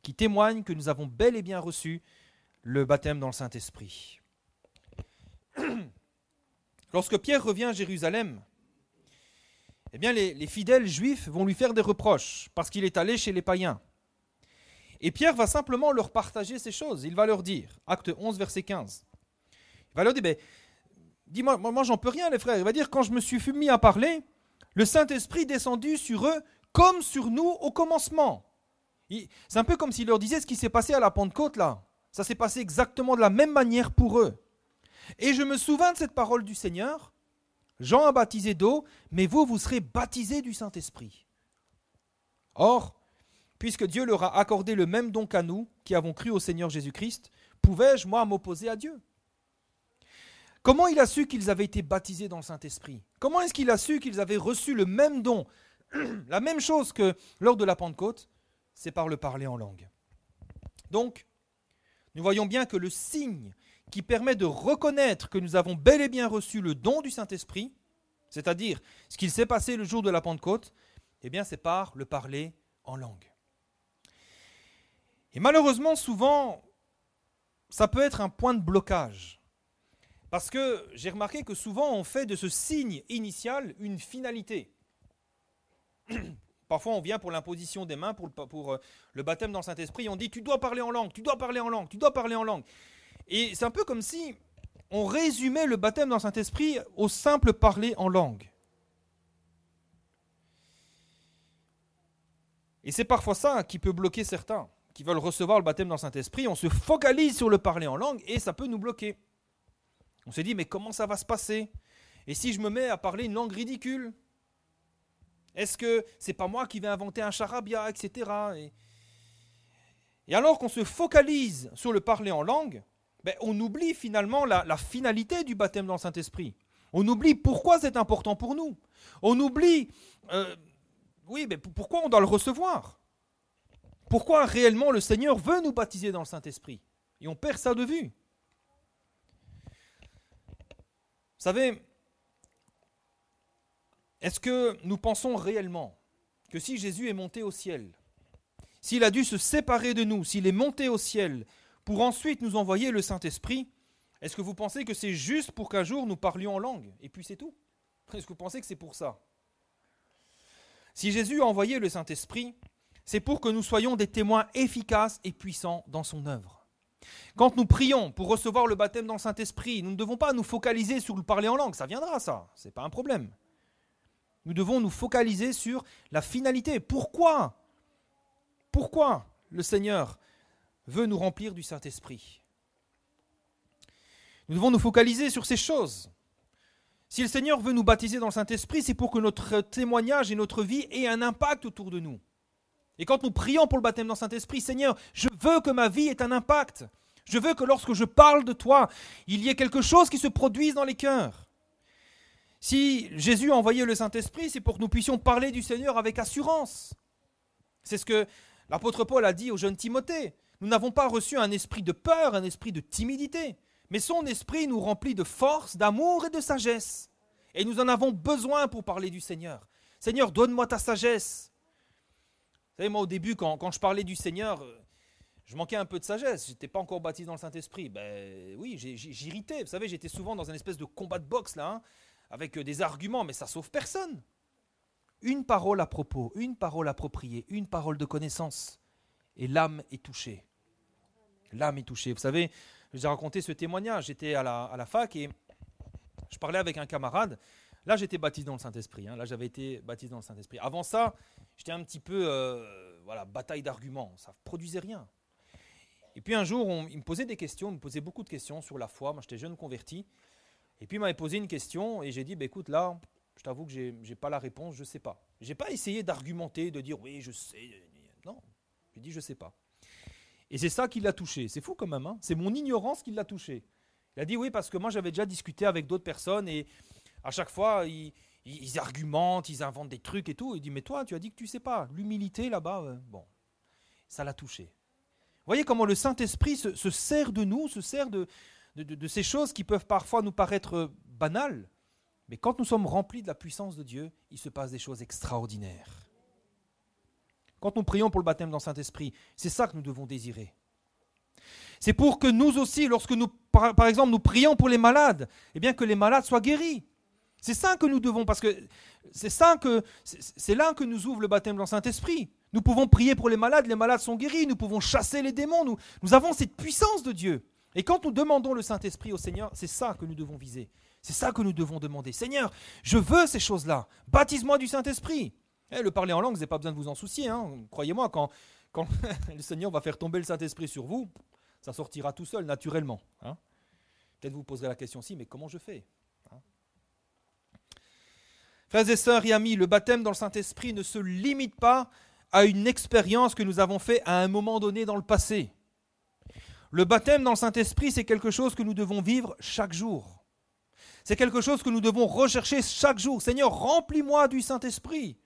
qui témoigne que nous avons bel et bien reçu le baptême dans le Saint-Esprit. *clears throat* Lorsque Pierre revient à Jérusalem, eh bien les, fidèles juifs vont lui faire des reproches parce qu'il est allé chez les païens. Et Pierre va simplement leur partager ces choses. Il va leur dire, acte 11, verset 15. Il va leur dire, ben, dis-moi, moi, j'en peux rien les frères. Il va dire, quand je me suis mis à parler, le Saint-Esprit descendu sur eux comme sur nous au commencement. C'est un peu comme s'il leur disait ce qui s'est passé à la Pentecôte là. Ça s'est passé exactement de la même manière pour eux. Et je me souvins de cette parole du Seigneur. Jean a baptisé d'eau, mais vous, vous serez baptisés du Saint-Esprit. Or, puisque Dieu leur a accordé le même don qu'à nous, qui avons cru au Seigneur Jésus-Christ, pouvais-je, moi, m'opposer à Dieu Comment il a su qu'ils avaient été baptisés dans le Saint-Esprit Comment est-ce qu'il a su qu'ils avaient reçu le même don, *clears throat* la même chose que lors de la Pentecôte C'est par le parler en langue. Donc, nous voyons bien que le signe qui permet de reconnaître que nous avons bel et bien reçu le don du Saint-Esprit, c'est-à-dire ce qu'il s'est passé le jour de la Pentecôte, eh bien c'est par le parler en langue. Et malheureusement, souvent, ça peut être un point de blocage. Parce que j'ai remarqué que souvent on fait de ce signe initial une finalité. *clears throat* Parfois on vient pour l'imposition des mains, pour le, pour euh, le baptême dans le Saint-Esprit, on dit tu dois parler en langue, tu dois parler en langue, tu dois parler en langue. Et c'est un peu comme si on résumait le baptême dans Saint-Esprit au simple parler en langue. Et c'est parfois ça qui peut bloquer certains qui veulent recevoir le baptême dans Saint-Esprit. On se focalise sur le parler en langue et ça peut nous bloquer. On se dit, mais comment ça va se passer Et si je me mets à parler une langue ridicule Est-ce que c'est pas moi qui vais inventer un charabia, etc. Et, et alors qu'on se focalise sur le parler en langue, ben, on oublie finalement la, finalité du baptême dans le Saint-Esprit. On oublie pourquoi c'est important pour nous. On oublie, euh, oui, mais ben, pourquoi on doit le recevoir Pourquoi réellement le Seigneur veut nous baptiser dans le Saint-Esprit Et on perd ça de vue. Vous savez, est-ce que nous pensons réellement que si Jésus est monté au ciel, s'il a dû se séparer de nous, s'il est monté au ciel, pour ensuite nous envoyer le Saint-Esprit, est-ce que vous pensez que c'est juste pour qu'un jour nous parlions en langue Et puis c'est tout. Est-ce que vous pensez que c'est pour ça Si Jésus a envoyé le Saint-Esprit, c'est pour que nous soyons des témoins efficaces et puissants dans son œuvre. Quand nous prions pour recevoir le baptême dans le Saint-Esprit, nous ne devons pas nous focaliser sur le parler en langue, ça viendra ça, n'est pas un problème. Nous devons nous focaliser sur la finalité. Pourquoi Pourquoi le Seigneur veut nous remplir du Saint-Esprit. Nous devons nous focaliser sur ces choses. Si le Seigneur veut nous baptiser dans le Saint-Esprit, c'est pour que notre témoignage et notre vie aient un impact autour de nous. Et quand nous prions pour le baptême dans le Saint-Esprit, Seigneur, je veux que ma vie ait un impact. Je veux que lorsque je parle de toi, il y ait quelque chose qui se produise dans les cœurs. Si Jésus a envoyé le Saint-Esprit, c'est pour que nous puissions parler du Seigneur avec assurance. C'est ce que l'apôtre Paul a dit au jeune Timothée. Nous n'avons pas reçu un esprit de peur, un esprit de timidité, mais son esprit nous remplit de force, d'amour et de sagesse. Et nous en avons besoin pour parler du Seigneur. Seigneur, donne-moi ta sagesse. Vous savez, moi au début, quand, je parlais du Seigneur, euh, je manquais un peu de sagesse, je n'étais pas encore baptisé dans le Saint-Esprit. Ben oui, j'irritais. Vous savez, j'étais souvent dans un espèce de combat de boxe, là, hein, avec euh, des arguments, mais ça sauve personne. Une parole à propos, une parole appropriée, une parole de connaissance et l'âme est touchée. L'âme est touchée. Vous savez, j'ai raconté ce témoignage. J'étais à la, fac et je parlais avec un camarade. Là, j'étais baptisé dans le Saint-Esprit. Hein. Là, j'avais été baptisé dans le Saint-Esprit. Avant ça, j'étais un petit peu, euh, voilà, bataille d'arguments. Ça produisait rien. Et puis un jour, on, il me posait des questions, il me posait beaucoup de questions sur la foi. Moi, j'étais jeune converti. Et puis, il m'avait posé une question et j'ai dit, ben écoute, là, je t'avoue que j'ai n'ai pas la réponse, je ne sais pas. J'ai pas essayé d'argumenter, de dire, oui, je sais, il dit, je sais pas. Et c'est ça qui l'a touché. C'est fou quand même. Hein. c'est mon ignorance qui l'a touché. Il a dit oui parce que moi j'avais déjà discuté avec d'autres personnes et à chaque fois ils, argumentent, ils inventent des trucs et tout. Il dit mais toi tu as dit que tu ne sais pas. L'humilité là-bas, euh, bon, ça l'a touché. Vous voyez comment le Saint-Esprit se, sert de nous, se sert de ces choses qui peuvent parfois nous paraître euh, banales. Mais quand nous sommes remplis de la puissance de Dieu, il se passe des choses extraordinaires quand nous prions pour le baptême dans le Saint-Esprit. C'est ça que nous devons désirer. C'est pour que nous aussi, lorsque nous, par, exemple, nous prions pour les malades, eh bien que les malades soient guéris. C'est ça que nous devons, parce que c'est ça que c'est là que nous ouvre le baptême dans le Saint-Esprit. Nous pouvons prier pour les malades, les malades sont guéris, nous pouvons chasser les démons, nous, nous avons cette puissance de Dieu. Et quand nous demandons le Saint-Esprit au Seigneur, c'est ça que nous devons viser. C'est ça que nous devons demander. Seigneur, je veux ces choses-là. Baptise-moi du Saint-Esprit. Eh, le parler en langue, vous n'avez pas besoin de vous en soucier. Hein. Croyez-moi, quand, *laughs* le Seigneur va faire tomber le Saint-Esprit sur vous, ça sortira tout seul, naturellement. Hein. Peut-être vous poserez la question aussi, mais comment je fais hein. Frères et sœurs et amis, le baptême dans le Saint-Esprit ne se limite pas à une expérience que nous avons faite à un moment donné dans le passé. Le baptême dans le Saint-Esprit, c'est quelque chose que nous devons vivre chaque jour. C'est quelque chose que nous devons rechercher chaque jour. Seigneur, remplis-moi du Saint-Esprit.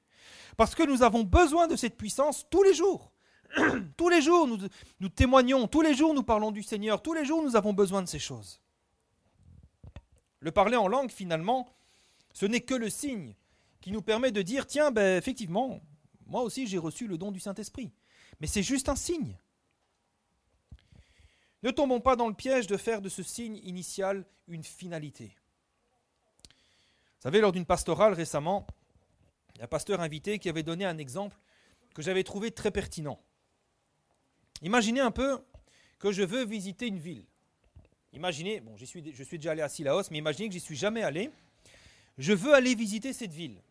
Parce que nous avons besoin de cette puissance tous les jours. *clears throat* tous les jours, nous, nous témoignons, tous les jours, nous parlons du Seigneur, tous les jours, nous avons besoin de ces choses. Le parler en langue, finalement, ce n'est que le signe qui nous permet de dire, tiens, ben, effectivement, moi aussi j'ai reçu le don du Saint-Esprit. Mais c'est juste un signe. Ne tombons pas dans le piège de faire de ce signe initial une finalité. Vous savez, lors d'une pastorale récemment, un pasteur invité qui avait donné un exemple que j'avais trouvé très pertinent. Imaginez un peu que je veux visiter une ville. Imaginez, bon, suis, je suis déjà allé à Sillaos, mais imaginez que j'y suis jamais allé. Je veux aller visiter cette ville.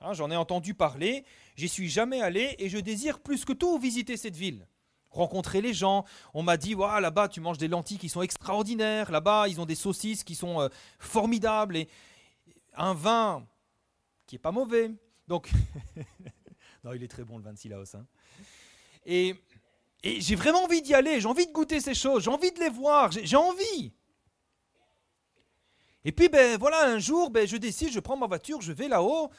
Hein, j'en ai entendu parler, j'y suis jamais allé et je désire plus que tout visiter cette ville. Rencontrer les gens, on m'a dit là-bas tu manges des lentilles qui sont extraordinaires, là-bas ils ont des saucisses qui sont euh, formidables et un vin qui est pas mauvais, donc, *laughs* non, il est très bon le 26 Laos. Hein. Et, j'ai vraiment envie d'y aller, j'ai envie de goûter ces choses, j'ai envie de les voir, j'ai envie. Et puis, ben voilà, un jour, ben, je décide, je prends ma voiture, je vais là-haut,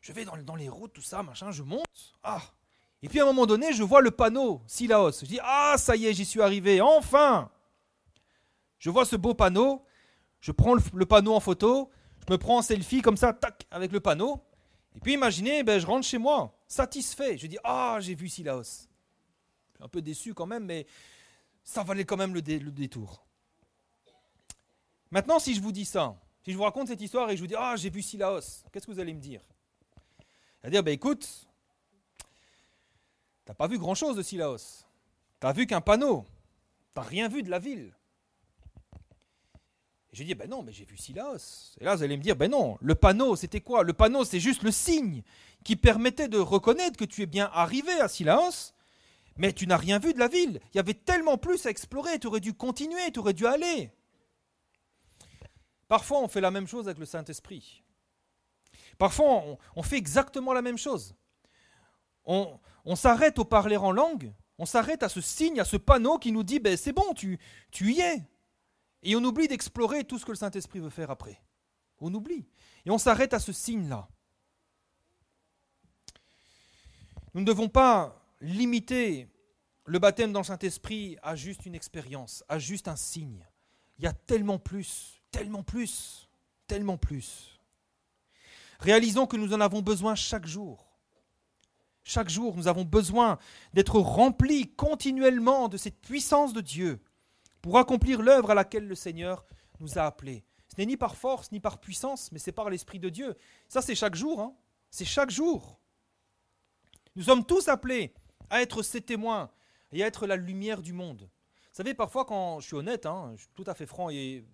je vais dans, les routes, tout ça, machin, je monte. Ah Et puis à un moment donné, je vois le panneau Silaos. Je dis, ah, ça y est, j'y suis arrivé, enfin Je vois ce beau panneau, je prends le, panneau en photo, je me prends en selfie comme ça, tac, avec le panneau. Et puis imaginez, ben, je rentre chez moi, satisfait. Je dis, ah, j'ai vu Silaos. Un peu déçu quand même, mais ça valait quand même le, détour. Maintenant, si je vous dis ça, si je vous raconte cette histoire et je vous dis, ah, j'ai vu Silaos, qu'est-ce que vous allez me dire C'est-à-dire, ben, écoute, t'as pas vu grand-chose de Silaos. T'as vu qu'un panneau. T'as rien vu de la ville j'ai dit, ben non, mais j'ai vu Silaos. Et là, vous allez me dire, ben non, le panneau, c'était quoi Le panneau, c'est juste le signe qui permettait de reconnaître que tu es bien arrivé à Silaos, mais tu n'as rien vu de la ville. Il y avait tellement plus à explorer, tu aurais dû continuer, tu aurais dû aller. Parfois, on fait la même chose avec le Saint-Esprit. Parfois, on, fait exactement la même chose. On, on s'arrête au parler en langue, on s'arrête à ce signe, à ce panneau qui nous dit, ben c'est bon, tu, tu y es. Et on oublie d'explorer tout ce que le Saint-Esprit veut faire après. On oublie. Et on s'arrête à ce signe-là. Nous ne devons pas limiter le baptême dans le Saint-Esprit à juste une expérience, à juste un signe. Il y a tellement plus, tellement plus, tellement plus. Réalisons que nous en avons besoin chaque jour. Chaque jour, nous avons besoin d'être remplis continuellement de cette puissance de Dieu pour accomplir l'œuvre à laquelle le Seigneur nous a appelés. Ce n'est ni par force, ni par puissance, mais c'est par l'Esprit de Dieu. Ça, c'est chaque jour. Hein. c'est chaque jour. Nous sommes tous appelés à être ses témoins et à être la lumière du monde. Vous savez, parfois, quand je suis honnête, hein, je suis tout à fait franc et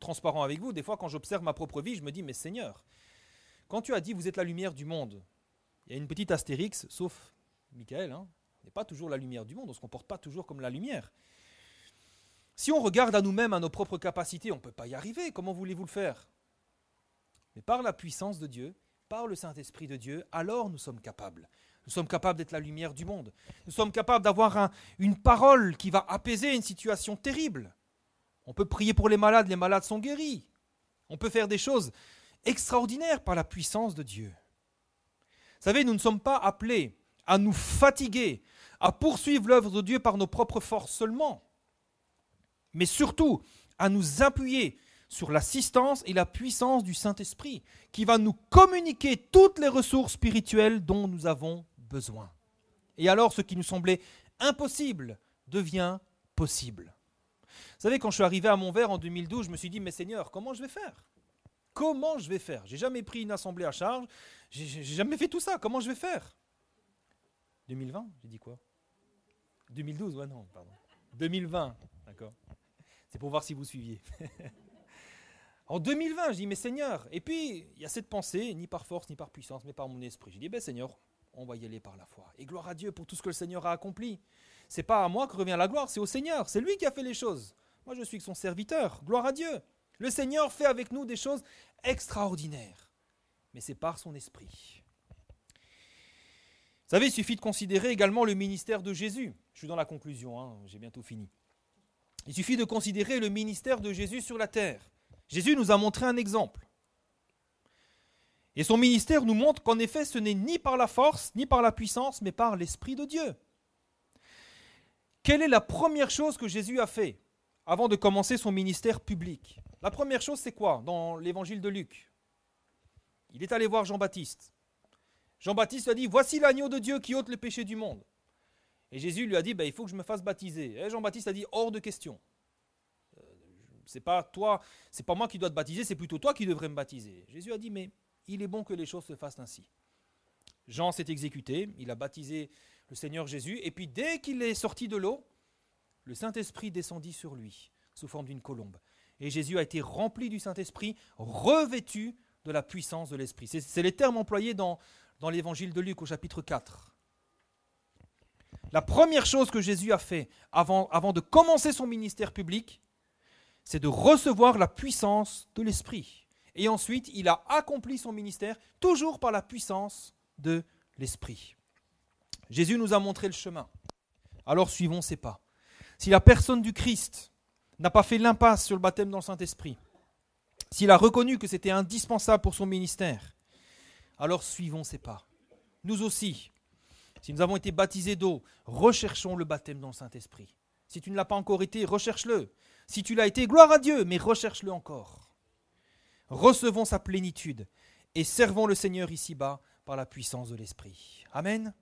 transparent avec vous, des fois, quand j'observe ma propre vie, je me dis, mais Seigneur, quand tu as dit, vous êtes la lumière du monde, il y a une petite astérix, sauf Michael, hein, n'est pas toujours la lumière du monde, on ne se comporte pas toujours comme la lumière. Si on regarde à nous-mêmes, à nos propres capacités, on ne peut pas y arriver. Comment voulez-vous le faire Mais par la puissance de Dieu, par le Saint-Esprit de Dieu, alors nous sommes capables. Nous sommes capables d'être la lumière du monde. Nous sommes capables d'avoir une parole qui va apaiser une situation terrible. On peut prier pour les malades, les malades sont guéris. On peut faire des choses extraordinaires par la puissance de Dieu. Vous savez, nous ne sommes pas appelés à nous fatiguer, à poursuivre l'œuvre de Dieu par nos propres forces seulement mais surtout à nous appuyer sur l'assistance et la puissance du Saint-Esprit, qui va nous communiquer toutes les ressources spirituelles dont nous avons besoin. Et alors ce qui nous semblait impossible devient possible. Vous savez, quand je suis arrivé à Montvert en 2012, je me suis dit, mais Seigneur, comment je vais faire Comment je vais faire J'ai jamais pris une assemblée à charge, j'ai jamais fait tout ça, comment je vais faire 2020, j'ai dit quoi 2012, ouais non, pardon. 2020, d'accord pour voir si vous suiviez. *laughs* en 2020, je dis, mais Seigneur, et puis il y a cette pensée, ni par force, ni par puissance, mais par mon esprit. Je dis, eh ben Seigneur, on va y aller par la foi. Et gloire à Dieu pour tout ce que le Seigneur a accompli. C'est pas à moi que revient la gloire, c'est au Seigneur, c'est lui qui a fait les choses. Moi, je suis que son serviteur. Gloire à Dieu. Le Seigneur fait avec nous des choses extraordinaires, mais c'est par son esprit. Vous savez, il suffit de considérer également le ministère de Jésus. Je suis dans la conclusion, hein. j'ai bientôt fini. Il suffit de considérer le ministère de Jésus sur la terre. Jésus nous a montré un exemple. Et son ministère nous montre qu'en effet, ce n'est ni par la force, ni par la puissance, mais par l'Esprit de Dieu. Quelle est la première chose que Jésus a fait avant de commencer son ministère public La première chose, c'est quoi dans l'évangile de Luc Il est allé voir Jean-Baptiste. Jean-Baptiste a dit, Voici l'agneau de Dieu qui ôte le péché du monde. Et Jésus lui a dit, ben, il faut que je me fasse baptiser. Et Jean-Baptiste a dit, hors de question. Euh, c'est pas toi, c'est pas moi qui dois te baptiser, c'est plutôt toi qui devrais me baptiser. Jésus a dit, mais il est bon que les choses se fassent ainsi. Jean s'est exécuté, il a baptisé le Seigneur Jésus, et puis dès qu'il est sorti de l'eau, le Saint-Esprit descendit sur lui sous forme d'une colombe. Et Jésus a été rempli du Saint-Esprit, revêtu de la puissance de l'Esprit. C'est les termes employés dans, dans l'évangile de Luc au chapitre 4. La première chose que Jésus a fait avant, avant de commencer son ministère public, c'est de recevoir la puissance de l'Esprit. Et ensuite, il a accompli son ministère toujours par la puissance de l'Esprit. Jésus nous a montré le chemin. Alors suivons ses pas. Si la personne du Christ n'a pas fait l'impasse sur le baptême dans le Saint-Esprit, s'il a reconnu que c'était indispensable pour son ministère, alors suivons ses pas. Nous aussi, si nous avons été baptisés d'eau, recherchons le baptême dans le Saint-Esprit. Si tu ne l'as pas encore été, recherche-le. Si tu l'as été, gloire à Dieu, mais recherche-le encore. Recevons sa plénitude et servons le Seigneur ici-bas par la puissance de l'Esprit. Amen.